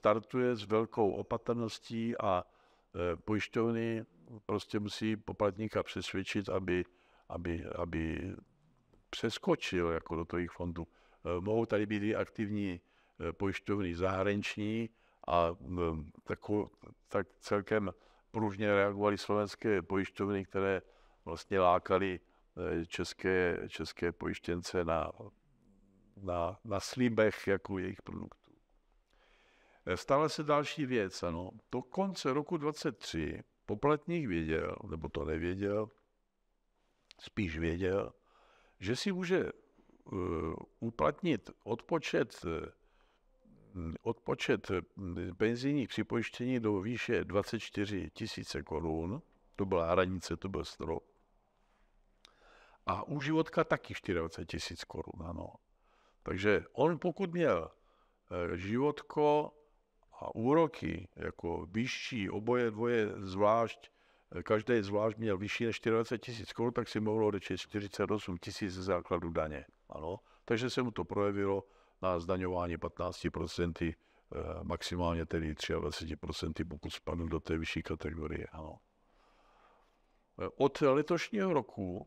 startuje s velkou opatrností a e, pojišťovny prostě musí poplatníka přesvědčit, aby, aby, aby přeskočil jako do těch fondů. E, mohou tady být i aktivní e, pojišťovny zahraniční a tako, tak celkem pružně reagovaly slovenské pojišťovny, které vlastně lákaly české, české pojištěnce na, na, na slíbech jako jejich produkt. Eh, Stále se další věc, ano. Do konce roku 23 poplatník věděl, nebo to nevěděl, spíš věděl, že si může uh, uplatnit odpočet, uh, odpočet penzijní připojištění do výše 24 tisíce korun, to byla hranice, to byl strop, a u životka taky 24 tisíc korun, ano. Takže on pokud měl uh, životko a úroky jako vyšší, oboje dvoje zvlášť, každý zvlášť měl vyšší než 24 tisíc korun, tak si mohlo odečíst 48 tisíc ze základu daně. Ano? Takže se mu to projevilo na zdaňování 15%, eh, maximálně tedy 23%, pokud spadl do té vyšší kategorie. Ano. Eh, od letošního roku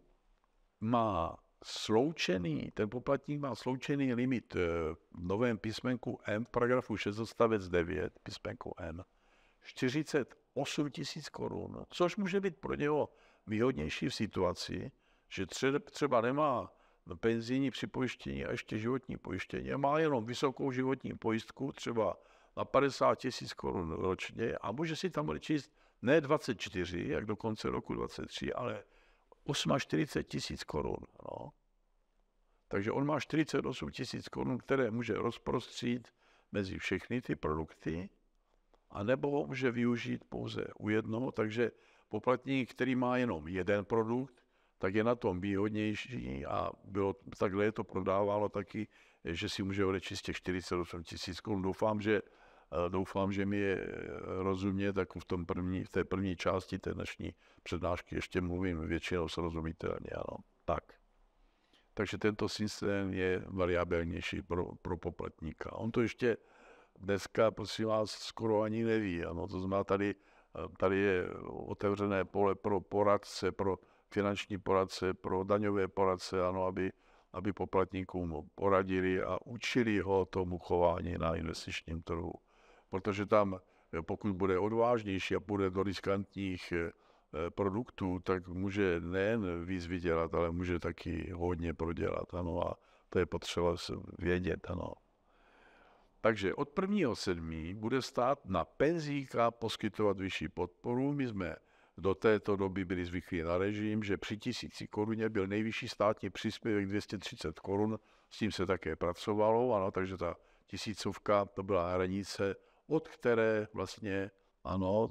má sloučený, ten poplatník má sloučený limit eh, v novém písmenku M v paragrafu 6 odstavec 9 písmenku N 48 tisíc korun, což může být pro něho výhodnější v situaci, že třeba nemá penzijní připojištění a ještě životní pojištění má jenom vysokou životní pojistku, třeba na 50 tisíc korun ročně a může si tam číst ne 24, jak do konce roku 23, ale 48 tisíc korun. No. Takže on má 48 tisíc korun, které může rozprostřít mezi všechny ty produkty, anebo ho může využít pouze u jednoho, takže poplatník, který má jenom jeden produkt, tak je na tom výhodnější a bylo, takhle je to prodávalo taky, že si může odečistit 48 tisíc korun. Doufám, že Doufám, že mi je eh, rozumě, tak v, tom první, v té první části té dnešní přednášky ještě mluvím většinou srozumitelně. Ano. Tak. Takže tento systém je variabilnější pro, pro poplatníka. On to ještě dneska, prosím vás, skoro ani neví. Ano. To znamená, tady, eh, tady je otevřené pole pro poradce, pro finanční poradce, pro daňové poradce, ano, aby, aby poplatníkům poradili a učili ho tomu chování na investičním trhu protože tam, eh, pokud bude odvážnější a půjde do riskantních eh, eh, produktů, tak může nejen víc vydělat, ale může taky hodně prodělat. Ano, a to je potřeba vědět. Ano. Takže od 1.7. bude stát na penzíka poskytovat vyšší podporu. My jsme do této doby byli zvyklí na režim, že při tisíci koruně byl nejvyšší státní příspěvek 230 korun, s tím se také pracovalo, ano, takže ta tisícovka to byla hranice od které vlastně ano,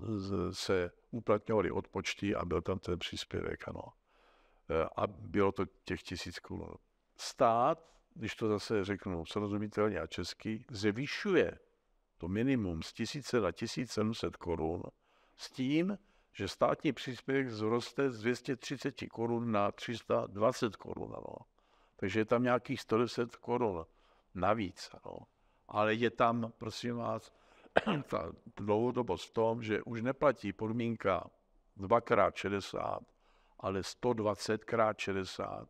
se uplatňovaly odpočty a byl tam ten příspěvek, ano. E, a bylo to těch tisíc korun. Stát, když to zase řeknu srozumitelně a česky, zvyšuje to minimum z tisíce na 1700 korun s tím, že státní příspěvek zroste z 230 korun na 320 korun. Ano. Takže je tam nějakých 110 korun navíc. Ano. Ale je tam, prosím vás, ta dlouhodobost v tom, že už neplatí podmínka 2x60, ale 120x60